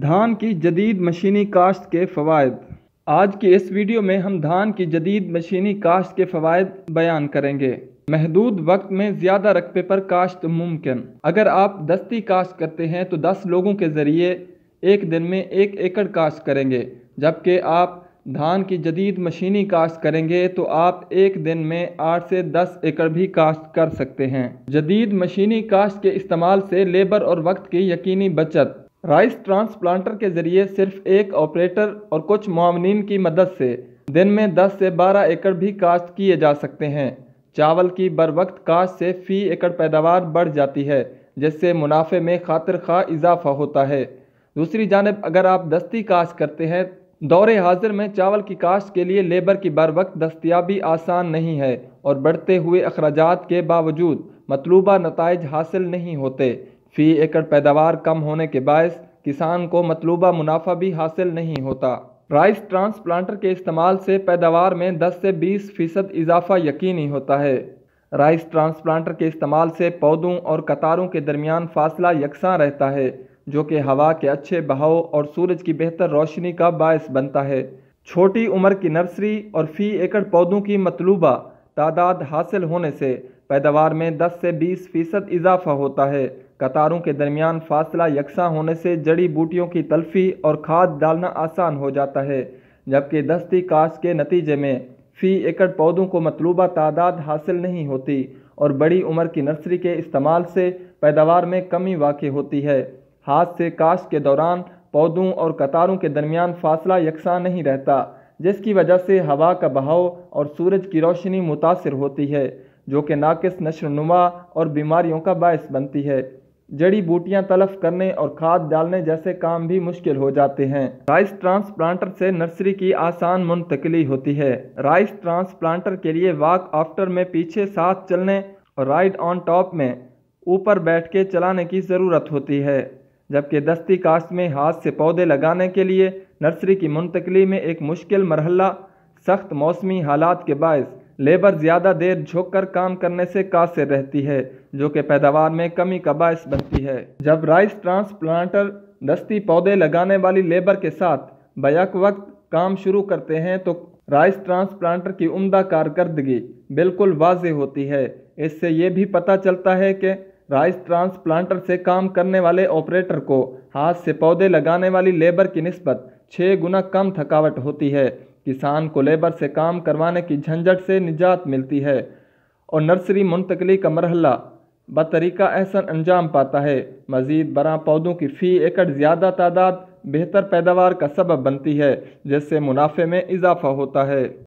धान की जदीद मशीनी काश्त के फवायद आज की इस वीडियो में हम धान की जदीद मशीनी काश्त के फवायद बयान करेंगे महदूद वक्त में ज़्यादा रकबे पर काश्त मुमकिन अगर आप दस्ती काश्त करते हैं तो 10 लोगों के ज़रिए एक दिन में एक एकड़ काश्त करेंगे जबकि आप धान की जदीद मशीनी काश्त करेंगे तो आप एक दिन में आठ से दस एकड़ भी काश्त कर सकते हैं जदीद मशीनी काश्त के इस्तेमाल से लेबर और वक्त की यकीनी बचत राइस ट्रांसप्लांटर के ज़रिए सिर्फ एक ऑपरेटर और कुछ मामनिन की मदद से दिन में 10 से 12 एकड़ भी काश्त किए जा सकते हैं चावल की बर वक्त काश्त से फ़ी एकड़ पैदावार बढ़ जाती है जिससे मुनाफे में खातिर खा इजाफा होता है दूसरी जानब अगर आप दस्ती काश्त करते हैं दौरे हाजिर में चावल की काश्त के लिए लेबर की बर वक्त दस्तियाबी आसान नहीं है और बढ़ते हुए अखराज के बावजूद मतलूबा नतज हासिल नहीं होते फ़ी एकड़ पैदावार कम होने के बायस किसान को मतलूबा मुनाफा भी हासिल नहीं होता राइस ट्रांसप्लांटर के इस्तेमाल से पैदावार में 10 से 20 फीसद इजाफा यकीनी होता है राइस ट्रांसप्लांटर के इस्तेमाल से पौधों और कतारों के दरमियान फासला यकसा रहता है जो कि हवा के अच्छे बहाव और सूरज की बेहतर रोशनी का बायस बनता है छोटी उम्र की नर्सरी और फ़ी एकड़ पौधों की मतलूबा तादाद हासिल होने से पैदावार में 10 से 20 फीसद इजाफा होता है कतारों के दरमियान फासला यकसा होने से जड़ी बूटियों की तलफी और खाद डालना आसान हो जाता है जबकि दस्ती काश के नतीजे में फ़ी एकड़ पौधों को मतलूबा तादाद हासिल नहीं होती और बड़ी उम्र की नर्सरी के इस्तेमाल से पैदावार में कमी वाक़ होती है हाथ से काश के दौरान पौधों और कतारों के दरमियान फासला यकसा नहीं रहता जिसकी वजह से हवा का बहाव और सूरज की रोशनी मुतासर होती है जो कि नाकस नशोनुमा और बीमारियों का बायस बनती है जड़ी बूटियां तलफ करने और खाद डालने जैसे काम भी मुश्किल हो जाते हैं राइस ट्रांसप्लांटर से नर्सरी की आसान मुंतकली होती है राइस ट्रांसप्लांटर के लिए वाक आफ्टर में पीछे साथ चलने और राइड ऑन टॉप में ऊपर बैठ के चलाने की ज़रूरत होती है जबकि दस्ती काश्त में हाथ से पौधे लगाने के लिए नर्सरी की मुंतकली में एक मुश्किल मरहला सख्त मौसमी हालात के बायस लेबर ज़्यादा देर कर काम करने से कासिर रहती है जो कि पैदावार में कमी का बायस बनती है जब राइस ट्रांसप्लांटर दस्ती पौधे लगाने वाली लेबर के साथ बैक वक्त काम शुरू करते हैं तो राइस ट्रांसप्लांटर की उम्दा कारकर्दगी बिल्कुल वाज होती है इससे ये भी पता चलता है कि राइस ट्रांसप्लांटर से काम करने वाले ऑपरेटर को हाथ से पौधे लगाने वाली लेबर की नस्बत छः गुना कम थकावट होती है किसान को लेबर से काम करवाने की झंझट से निजात मिलती है और नर्सरी मुंतकली का मरहला बतरीका एहसन अंजाम पाता है मज़ीद बरा पौधों की फ़ी एकड़ ज़्यादा तादाद बेहतर पैदावार का सबब बनती है जिससे मुनाफे में इजाफा होता है